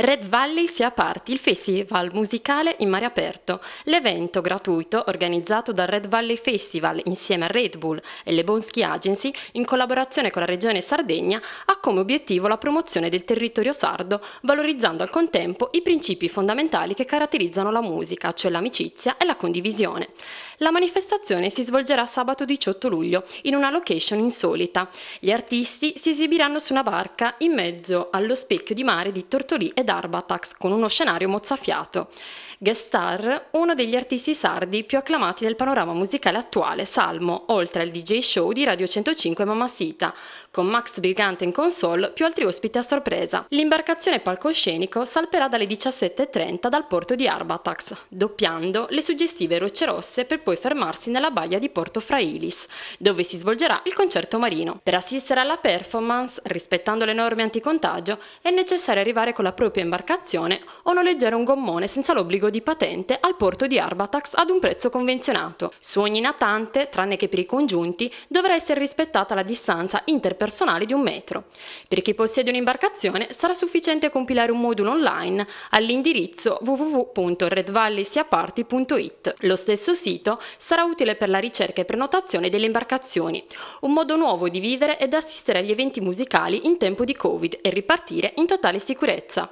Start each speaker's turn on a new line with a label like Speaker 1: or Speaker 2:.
Speaker 1: Red Valley sia parti il festival musicale in mare aperto. L'evento gratuito organizzato dal Red Valley Festival insieme a Red Bull e le Bonski Agency in collaborazione con la regione Sardegna ha come obiettivo la promozione del territorio sardo valorizzando al contempo i principi fondamentali che caratterizzano la musica, cioè l'amicizia e la condivisione. La manifestazione si svolgerà sabato 18 luglio in una location insolita. Gli artisti si esibiranno su una barca in mezzo allo specchio di mare di Tortolì ed ed Arbatax con uno scenario mozzafiato. Guest star, uno degli artisti sardi più acclamati del panorama musicale attuale, Salmo, oltre al DJ show di Radio 105 Mamasita, con Max Brigante in console più altri ospiti a sorpresa. L'imbarcazione palcoscenico salperà dalle 17.30 dal porto di Arbatax, doppiando le suggestive rocce rosse per poi fermarsi nella baia di Porto Frailis, dove si svolgerà il concerto marino. Per assistere alla performance, rispettando le norme anticontagio, è necessario arrivare con la propria doppia imbarcazione o noleggiare un gommone senza l'obbligo di patente al porto di Arbatax ad un prezzo convenzionato. Su ogni natante, tranne che per i congiunti, dovrà essere rispettata la distanza interpersonale di un metro. Per chi possiede un'imbarcazione sarà sufficiente compilare un modulo online all'indirizzo www.redvalleysiaparty.it. Lo stesso sito sarà utile per la ricerca e prenotazione delle imbarcazioni, un modo nuovo di vivere ed assistere agli eventi musicali in tempo di Covid e ripartire in totale sicurezza.